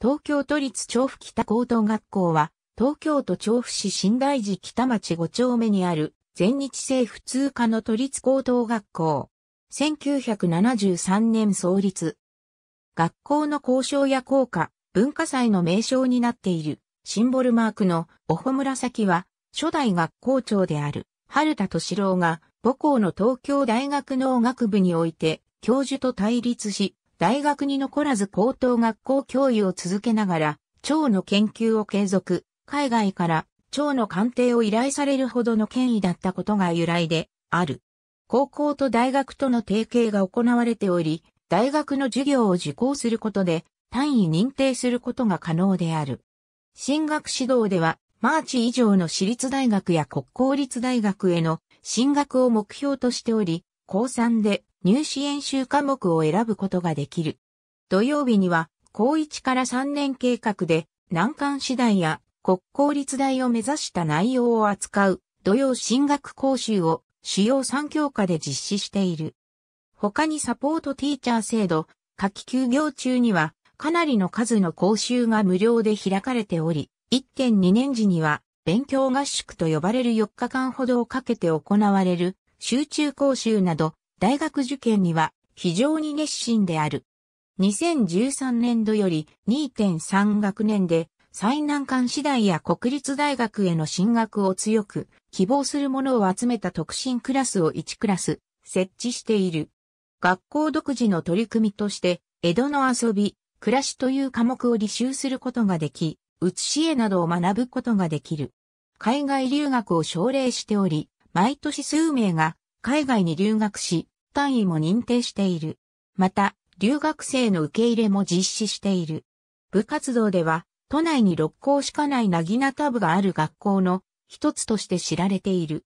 東京都立調布北高等学校は、東京都調布市新大寺北町5丁目にある、全日制普通科の都立高等学校。1973年創立。学校の校章や校歌、文化祭の名称になっている、シンボルマークのオホ紫は、初代学校長である、春田敏郎が、母校の東京大学農学部において、教授と対立し、大学に残らず高等学校教諭を続けながら、蝶の研究を継続、海外から蝶の鑑定を依頼されるほどの権威だったことが由来である。高校と大学との提携が行われており、大学の授業を受講することで単位認定することが可能である。進学指導では、マーチ以上の私立大学や国公立大学への進学を目標としており、高3で入試演習科目を選ぶことができる。土曜日には、高1から3年計画で、難関次第や国公立大を目指した内容を扱う土曜進学講習を主要3教科で実施している。他にサポートティーチャー制度、夏季休業中にはかなりの数の講習が無料で開かれており、1.2年時には勉強合宿と呼ばれる4日間ほどをかけて行われる集中講習など大学受験には非常に熱心である。2013年度より2.3学年で最難関次第や国立大学への進学を強く希望する者を集めた特進クラスを1クラス設置している。学校独自の取り組みとして江戸の遊び、暮らしという科目を履修することができ、写し絵などを学ぶことができる。海外留学を奨励しており、毎年数名が海外に留学し、単位も認定している。また、留学生の受け入れも実施している。部活動では、都内に6校しかないなぎなた部がある学校の一つとして知られている。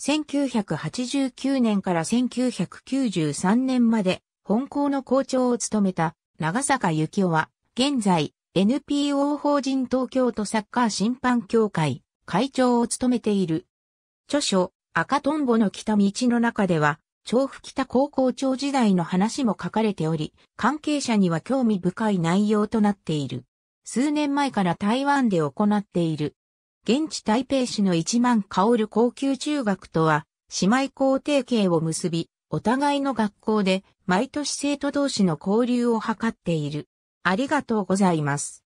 1989年から1993年まで本校の校長を務めた長坂幸雄は、現在 NPO 法人東京都サッカー審判協会会長を務めている。著書、赤トンボの来た道の中では、調布北高校長時代の話も書かれており、関係者には興味深い内容となっている。数年前から台湾で行っている。現地台北市の一万香る高級中学とは、姉妹校提携を結び、お互いの学校で毎年生徒同士の交流を図っている。ありがとうございます。